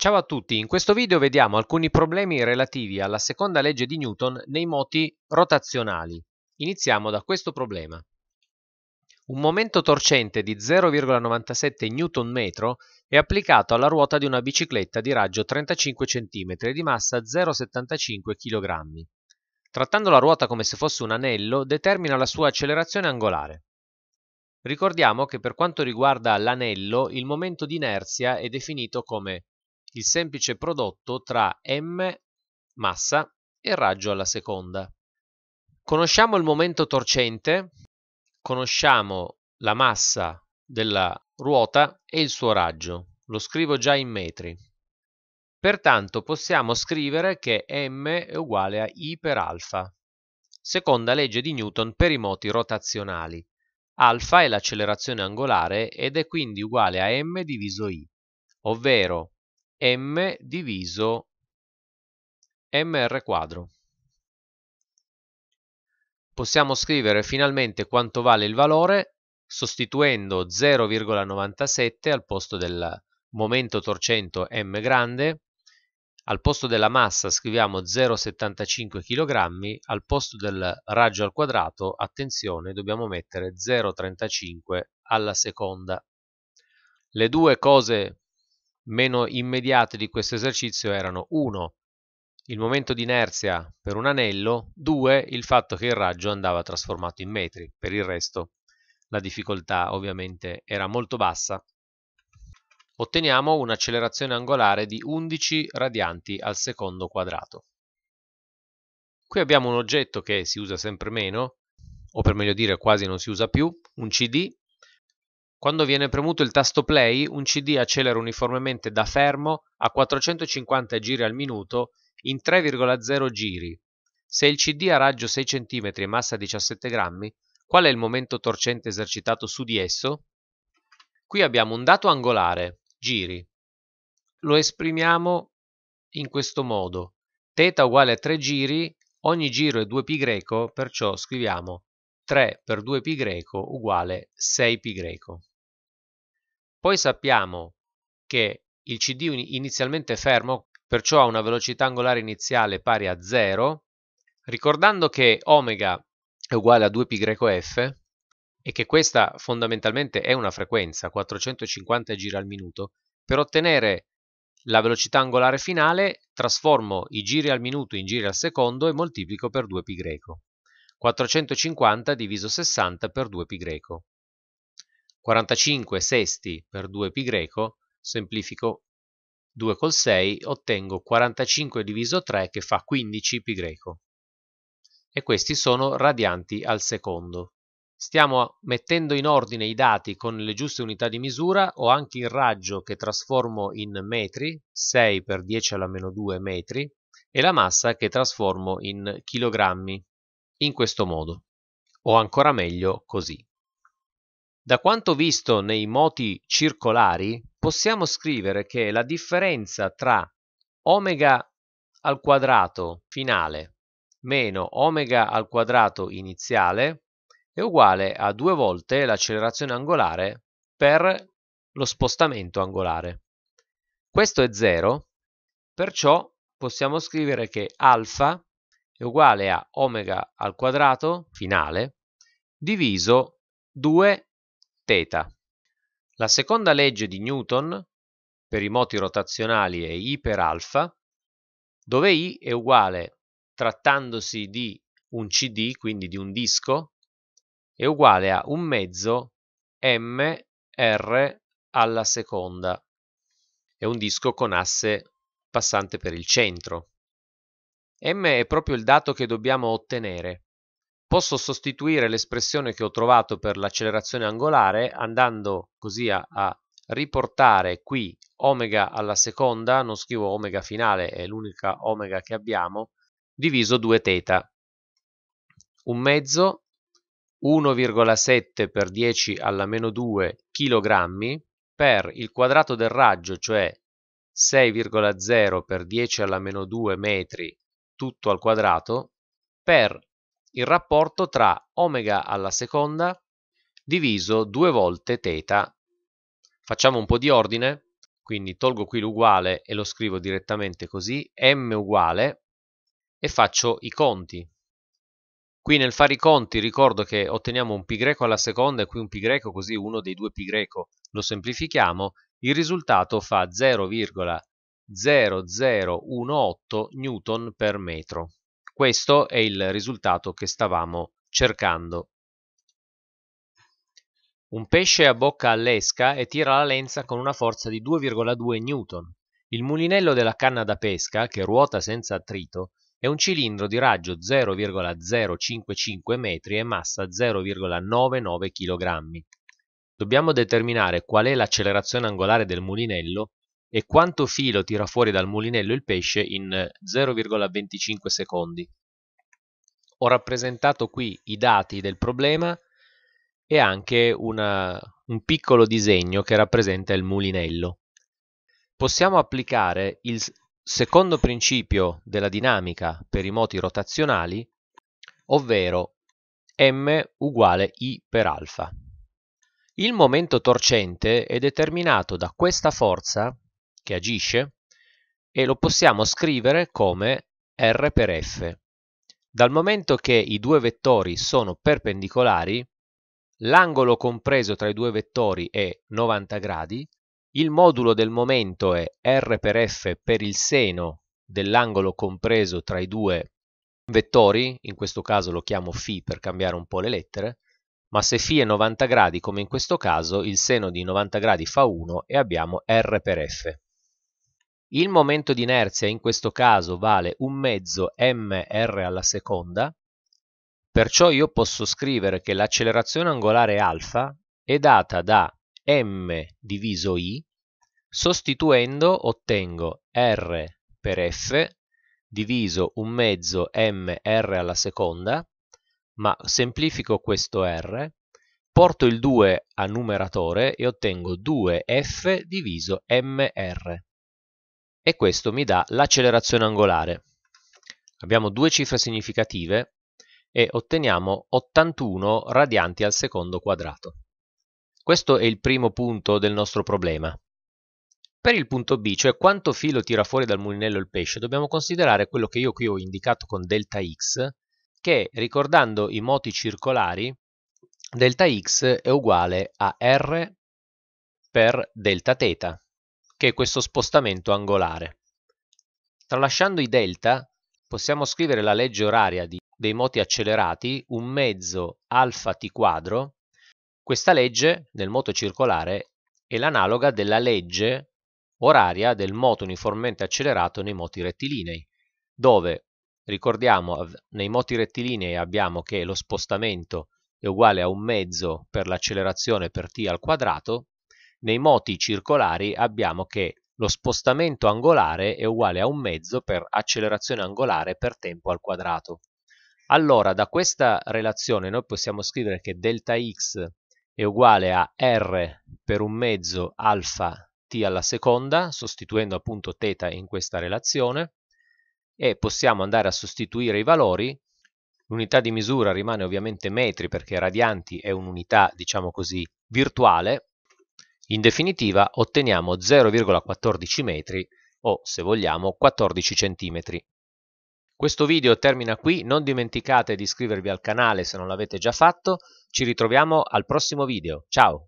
Ciao a tutti, in questo video vediamo alcuni problemi relativi alla seconda legge di Newton nei moti rotazionali. Iniziamo da questo problema. Un momento torcente di 0,97 Nm è applicato alla ruota di una bicicletta di raggio 35 cm e di massa 0,75 kg. Trattando la ruota come se fosse un anello, determina la sua accelerazione angolare. Ricordiamo che per quanto riguarda l'anello, il momento di inerzia è definito come il semplice prodotto tra m massa e raggio alla seconda. Conosciamo il momento torcente, conosciamo la massa della ruota e il suo raggio. Lo scrivo già in metri. Pertanto possiamo scrivere che m è uguale a i per alfa, seconda legge di Newton per i moti rotazionali. Alfa è l'accelerazione angolare ed è quindi uguale a m diviso i, ovvero m diviso mr quadro. Possiamo scrivere finalmente quanto vale il valore sostituendo 0,97 al posto del momento torcento m grande, al posto della massa scriviamo 0,75 kg, al posto del raggio al quadrato, attenzione, dobbiamo mettere 0,35 alla seconda. Le due cose meno immediate di questo esercizio erano 1. il momento di inerzia per un anello, 2. il fatto che il raggio andava trasformato in metri, per il resto la difficoltà ovviamente era molto bassa. Otteniamo un'accelerazione angolare di 11 radianti al secondo quadrato. Qui abbiamo un oggetto che si usa sempre meno, o per meglio dire quasi non si usa più, un CD quando viene premuto il tasto play, un CD accelera uniformemente da fermo a 450 giri al minuto in 3,0 giri. Se il CD ha raggio 6 cm e massa 17 grammi, qual è il momento torcente esercitato su di esso? Qui abbiamo un dato angolare, giri. Lo esprimiamo in questo modo. Teta uguale a 3 giri, ogni giro è 2π, perciò scriviamo 3 per 2π uguale 6π. Poi sappiamo che il CD inizialmente fermo, perciò ha una velocità angolare iniziale pari a 0, ricordando che ωm è uguale a 2πf e che questa fondamentalmente è una frequenza, 450 giri al minuto, per ottenere la velocità angolare finale trasformo i giri al minuto in giri al secondo e moltiplico per 2π. 450 diviso 60 per 2π. 45 sesti per 2π greco, semplifico 2 col 6, ottengo 45 diviso 3 che fa 15π greco. E questi sono radianti al secondo. Stiamo mettendo in ordine i dati con le giuste unità di misura, ho anche il raggio che trasformo in metri, 6 per 10 alla meno 2 metri, e la massa che trasformo in chilogrammi, in questo modo, o ancora meglio così. Da quanto visto nei moti circolari, possiamo scrivere che la differenza tra omega al quadrato finale meno omega al quadrato iniziale è uguale a due volte l'accelerazione angolare per lo spostamento angolare. Questo è 0, perciò possiamo scrivere che alfa è uguale a omega al quadrato finale diviso 2 θ. La seconda legge di Newton per i moti rotazionali è I per alfa, dove I è uguale, trattandosi di un CD, quindi di un disco, è uguale a un mezzo mr alla seconda. È un disco con asse passante per il centro. m è proprio il dato che dobbiamo ottenere. Posso sostituire l'espressione che ho trovato per l'accelerazione angolare andando così a, a riportare qui omega alla seconda, non scrivo omega finale, è l'unica omega che abbiamo, diviso 2 θ. Un mezzo 1,7 per 10 alla meno 2 kg per il quadrato del raggio, cioè 6,0 per 10 alla meno 2 metri tutto al quadrato, per il rapporto tra omega alla seconda diviso due volte θ. Facciamo un po' di ordine, quindi tolgo qui l'uguale e lo scrivo direttamente così, m uguale, e faccio i conti. Qui nel fare i conti ricordo che otteniamo un π alla seconda e qui un π così uno dei due π lo semplifichiamo, il risultato fa 0,0018 newton per metro. Questo è il risultato che stavamo cercando. Un pesce a bocca allesca e tira la lenza con una forza di 2,2 newton. Il mulinello della canna da pesca, che ruota senza attrito, è un cilindro di raggio 0,055 metri e massa 0,99 kg. Dobbiamo determinare qual è l'accelerazione angolare del mulinello e quanto filo tira fuori dal mulinello il pesce in 0,25 eh, secondi. Ho rappresentato qui i dati del problema e anche una, un piccolo disegno che rappresenta il mulinello. Possiamo applicare il secondo principio della dinamica per i moti rotazionali, ovvero m uguale i per alfa. Il momento torcente è determinato da questa forza che agisce e lo possiamo scrivere come R per F. Dal momento che i due vettori sono perpendicolari, l'angolo compreso tra i due vettori è 90 gradi, il modulo del momento è R per F per il seno dell'angolo compreso tra i due vettori, in questo caso lo chiamo φ per cambiare un po' le lettere, ma se φ è 90 gradi come in questo caso, il seno di 90 gradi fa 1 e abbiamo R per F. Il momento di inerzia in questo caso vale un mezzo mr alla seconda, perciò io posso scrivere che l'accelerazione angolare alfa è data da m diviso i, sostituendo ottengo r per f diviso un mezzo mr alla seconda, ma semplifico questo r, porto il 2 a numeratore e ottengo 2f diviso mr e questo mi dà l'accelerazione angolare. Abbiamo due cifre significative e otteniamo 81 radianti al secondo quadrato. Questo è il primo punto del nostro problema. Per il punto B, cioè quanto filo tira fuori dal mulinello il pesce, dobbiamo considerare quello che io qui ho indicato con delta x, che ricordando i moti circolari, delta x è uguale a r per delta θ che è questo spostamento angolare. Tralasciando i delta, possiamo scrivere la legge oraria di, dei moti accelerati, un mezzo alfa t quadro. Questa legge nel moto circolare è l'analoga della legge oraria del moto uniformemente accelerato nei moti rettilinei, dove, ricordiamo, nei moti rettilinei abbiamo che lo spostamento è uguale a un mezzo per l'accelerazione per t al quadrato, nei moti circolari abbiamo che lo spostamento angolare è uguale a un mezzo per accelerazione angolare per tempo al quadrato. Allora, da questa relazione noi possiamo scrivere che delta x è uguale a r per un mezzo alfa t alla seconda, sostituendo appunto θ in questa relazione, e possiamo andare a sostituire i valori. L'unità di misura rimane ovviamente metri perché radianti è un'unità, diciamo così, virtuale, in definitiva otteniamo 0,14 metri o, se vogliamo, 14 cm. Questo video termina qui, non dimenticate di iscrivervi al canale se non l'avete già fatto, ci ritroviamo al prossimo video, ciao!